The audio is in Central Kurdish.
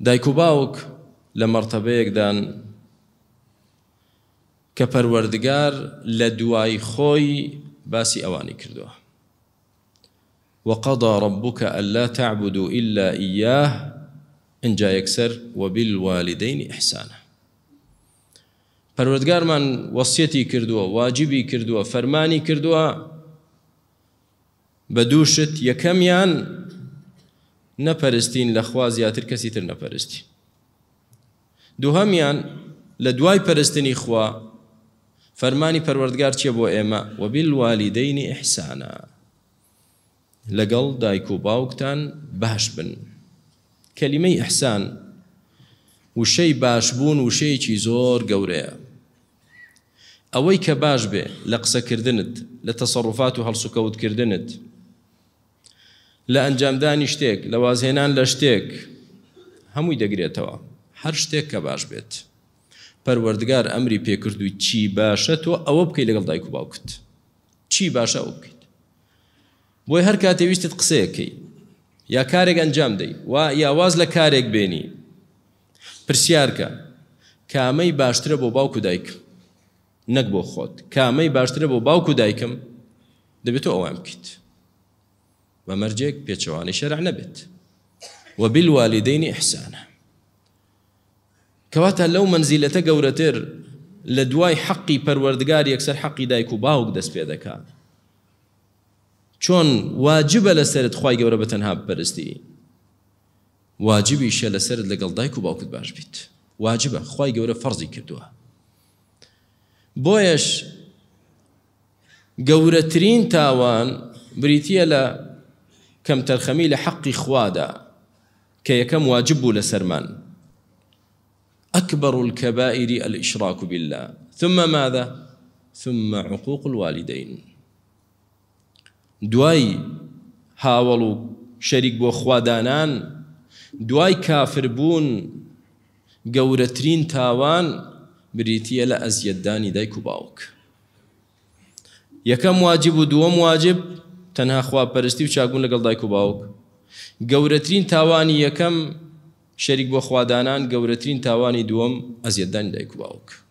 دایک و باوک لە مەرتەبەیەکدان کە پەروەردگار لە دوای خۆی باسی ئەوانی کردووە وقضى ربك ألا تعبدوا إلا إياه إن جا يكسر وبالوالدين إحسانا پروردگار من وصيتي كردوا واجبي كردوا فرماني كردوا بدوشت يكميان نەپەرستین لەخوا زیاتر کەسی تر نەپەرستی دوهەمیان لە دوای پەرستنی خوا فەرمانی پەروەردگار چیە بۆ ئێمە وەبیلوالیدەینی ئەحسانە لەگەڵ دایک و باوکتان باش بن کەلیمەی ئەحسان وشەی باشبوون وشەیەکی زۆر گەورەیە ئەوەی کە باش بێ لە قسەکردنت لە تەسەڕفات و هەڵسوکەوتکردنت لە ئەنجامدانی شتێک لە وازهێنان لە شتێک هەمووی دەگرێتەوە هەر شتێک کە باش بێت پەروەردگار ئەمری پێکردووی چی باشە تۆ ئەوە بکەیت لەگەڵ دایک و باوکت چی باشە ئەو بکەیت بۆی هەر کاتێویستت قسەیەکەی یا کارێک ئەنجام دەی وا یاواز لە کارێک بێنی پرسیارکە کامەی باشترە بۆ باوکو دایکم نەک بۆ خۆت کامەی باشترە بۆ باوکو دایکم دەبێت ئەوان بکەیت بە مەرجێک پێچەوانی شەرع نەبێت و بالوالیدینی ئەحسانە کەواتە لەو منزیلەتە گەورەتر لە دوای حەقی پەروەردگار یەکسەر حەقی دایک و باوک دەست پێ دەکات چۆن واجبە لەسرت خی گەورە بە تەنها بپەرستی واجبی شە لەسرت لەگەڵ دایک و باوکت باش بیت واجبە خی گەورە فەرزی کردووە بۆیش گەورەترین تاوان بریتە لە كم ترخمي لحق إخوادا خوادا كم واجب لسرمان أكبر الكبائر الإشراك بالله ثم ماذا؟ ثم عقوق الوالدين دواي هاوڵ شريك بو خوادانان دوای كافر بون قورترين تاوان بريتي لە دايكو باوك و باوک واجب دوم واجب تەنها خواپەرستی و چاگون لەگەڵ دایک و باوک گەورەترین تاوانی یەکەم شەریک بۆ خوادانان گەورەترین تاوانی دووەم ئەزیەتدانی دایک و باوک